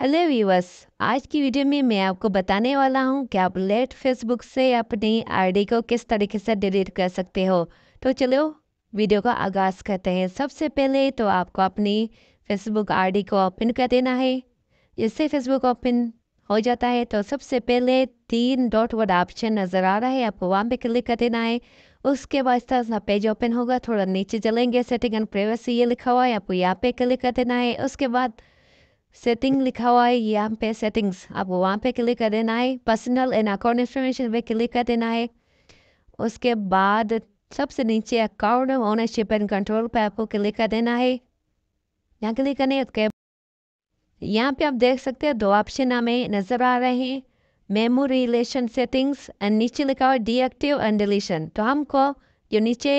hello viewers आज की video में मैं आपको बताने वाला हूं कि आप लेट फेसबुक से अपनी आईडी को किस तरीके से डिलीट कर सकते हो तो चलो वीडियो का आगाज़ करते हैं सबसे पहले तो आपको अपनी फेसबुक आईडी को ओपन कर देना है जैसे फेसबुक ओपन हो जाता है तो सबसे पहले तीन डॉट वर्ड ऑप्शन नज़र आ रहा है आपको वहाँ पर क्लिक कर देना है उसके बाद इस तरह पेज ओपन होगा थोड़ा नीचे चलेंगे सेटिंग एंड प्राइवेसी ये लिखा हुआ है आपको यहाँ पे क्लिक कर देना है उसके बाद सेटिंग लिखा हुआ है यहाँ पे सेटिंग्स आपको वहाँ पे क्लिक कर देना है पर्सनल एंड अकाउंट इन्फॉर्मेशन पे क्लिक कर देना है उसके बाद सबसे नीचे अकाउंट ओनरशिप एंड कंट्रोल पे आपको क्लिक कर देना है यहाँ क्लिक करने के यहाँ पे आप देख सकते हैं दो ऑप्शन हमें नज़र आ रहे हैं मेमो रिलेशन सेटिंग्स एंड नीचे लिखा हुआ डीएक्टिव एंड डिलीशन तो हमको जो नीचे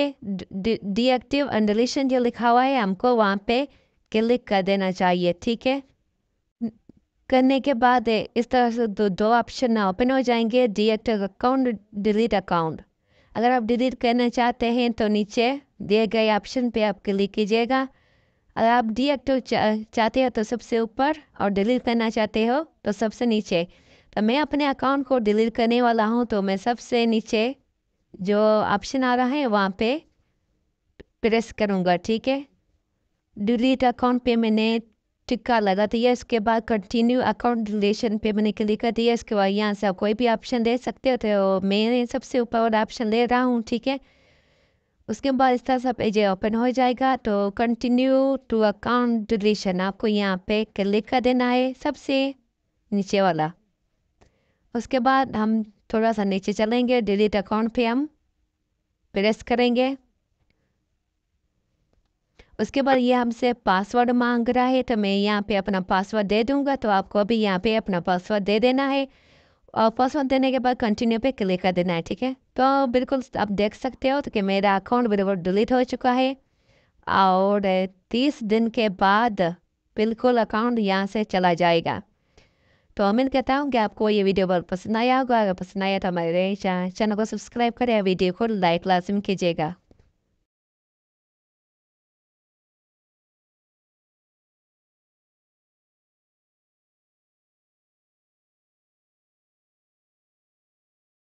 डीएक्टिव एंड डिलीशन जो लिखा हुआ है हमको वहाँ पे क्लिक कर देना चाहिए ठीक है करने के बाद इस तरह से दो दो ऑप्शन ओपन हो जाएंगे डीएक्टिव अकाउंट डिलीट अकाउंट अगर आप डिलीट करना चाहते हैं तो नीचे दिए गए ऑप्शन पे आप क्लिक कीजिएगा अगर आप डीएक्टिव चाहते हो तो सबसे ऊपर और डिलीट करना चाहते हो तो सबसे नीचे तो मैं अपने अकाउंट को डिलीट करने वाला हूँ तो मैं सबसे नीचे जो ऑप्शन आ रहा है वहाँ पे प्रेस करूँगा ठीक है डिलीट अकाउंट पे मैंने टिक्का लगा दिया इसके बाद कंटिन्यू अकाउंट रिलेशन पे मैंने क्लिक कर दिया इसके बाद यहाँ से आप कोई भी ऑप्शन ले सकते हो तो मैं सबसे ऊपर ऑप्शन ले रहा हूँ ठीक है उसके बाद इस तरह सब एजे ओपन हो जाएगा तो कंटिन्यू टू अकाउंट डिलीशन आपको यहाँ पे क्लिक कर देना है सबसे नीचे वाला उसके बाद हम थोड़ा सा नीचे चलेंगे डिलीट अकाउंट पे हम प्रेस करेंगे उसके बाद ये हमसे पासवर्ड मांग रहा है तो मैं यहाँ पे अपना पासवर्ड दे दूँगा तो आपको अभी यहाँ पे अपना पासवर्ड दे देना है और पासवर्ड देने के बाद कंटिन्यू पे क्लिक कर देना है ठीक है तो बिल्कुल आप देख सकते हो तो कि मेरा अकाउंट बिल्कुल डिलीट हो चुका है और तीस दिन के बाद बिल्कुल अकाउंट यहाँ से चला जाएगा तो उम्मीद कहता हूँ कि आपको ये वीडियो बहुत पसंद आया होगा अगर पसंद आया तो हमारे चैनल को सब्सक्राइब करें वीडियो को लाइक लाजम कीजिएगा